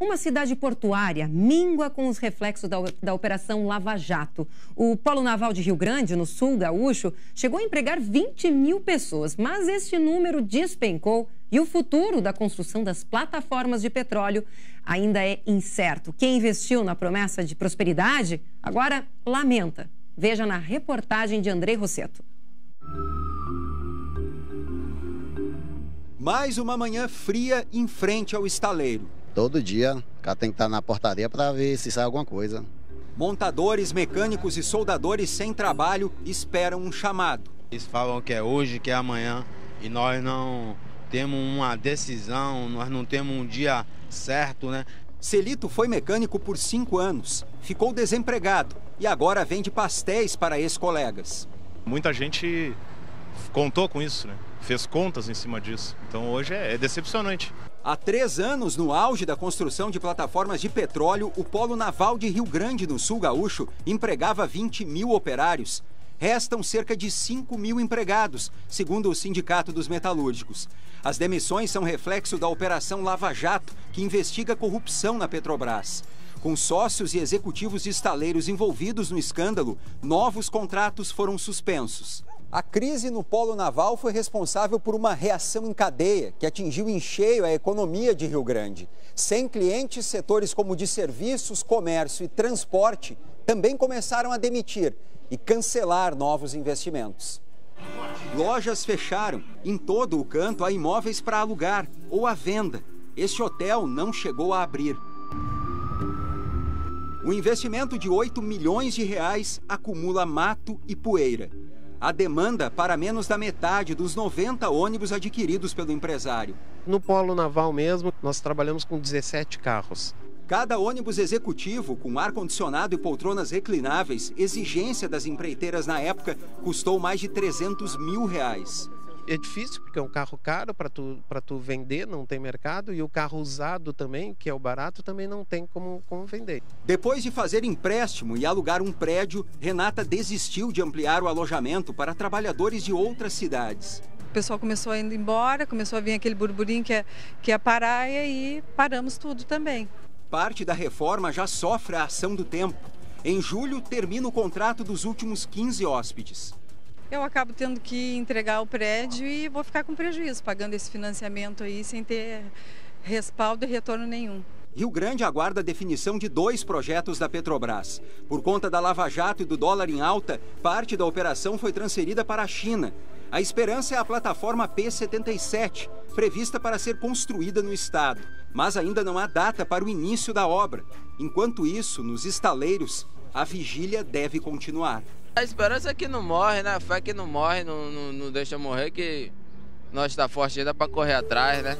Uma cidade portuária mingua com os reflexos da, da, Operação Lava Jato. O Polo Naval de Rio Grande, no sul gaúcho, chegou a empregar 20 mil pessoas, mas este número despencou e o futuro da construção das plataformas de petróleo ainda é incerto. Quem investiu na promessa de prosperidade agora lamenta. Veja na reportagem de Andrei Rosseto. Mais uma manhã fria em frente ao estaleiro. Todo dia, o cara tem que estar tá na portaria para ver se sai alguma coisa. Montadores, mecânicos e soldadores sem trabalho esperam um chamado. Eles falam que é hoje, que é amanhã, e nós não temos uma decisão, nós não temos um dia certo, né? Celito foi mecânico por cinco anos, ficou desempregado e agora vende pastéis para ex-colegas. Muita gente contou com isso, né? fez contas em cima disso. Então hoje é, é decepcionante. Há três anos, no auge da construção de plataformas de petróleo, o Polo Naval de Rio Grande, no Sul Gaúcho, empregava 20 mil operários. Restam cerca de 5 mil empregados, segundo o Sindicato dos Metalúrgicos. As demissões são reflexo da Operação Lava Jato, que investiga corrupção na Petrobras. Com sócios e executivos de estaleiros envolvidos no escândalo, novos contratos foram suspensos. A crise no polo naval foi responsável por uma reação em cadeia que atingiu em cheio a economia de Rio Grande. Sem clientes, setores como de serviços, comércio e transporte também começaram a demitir e cancelar novos investimentos. Lojas fecharam. Em todo o canto há imóveis para alugar ou à venda. Este hotel não chegou a abrir. O investimento de 8 milhões de reais acumula mato e poeira a demanda para menos da metade dos 90 ônibus adquiridos pelo empresário. No polo naval mesmo, nós trabalhamos com 17 carros. Cada ônibus executivo, com ar-condicionado e poltronas reclináveis, exigência das empreiteiras na época, custou mais de 300 mil reais é difícil porque é um carro caro para tu para tu vender, não tem mercado e o carro usado também, que é o barato, também não tem como, como vender. Depois de fazer empréstimo e alugar um prédio, Renata desistiu de ampliar o alojamento para trabalhadores de outras cidades. O pessoal começou a ir embora, começou a vir aquele burburinho que é, que é parar e aí paramos tudo também. Parte da reforma já sofre a ação do tempo. Em julho, termina o contrato dos últimos 15 hóspedes eu acabo tendo que entregar o prédio e vou ficar com prejuízo pagando esse financiamento aí sem ter respaldo e retorno nenhum. Rio Grande aguarda a definição de dois projetos da Petrobras. Por conta da Lava Jato e do dólar em alta, parte da operação foi transferida para a China. A esperança é a plataforma P77, prevista para ser construída no estado, mas ainda não há data para o início da obra. Enquanto isso, nos estaleiros, a vigília deve continuar. A esperança é que não morre, né? A fé é que não morre, não, não, não deixa morrer, que nós está forte ainda para correr atrás, né?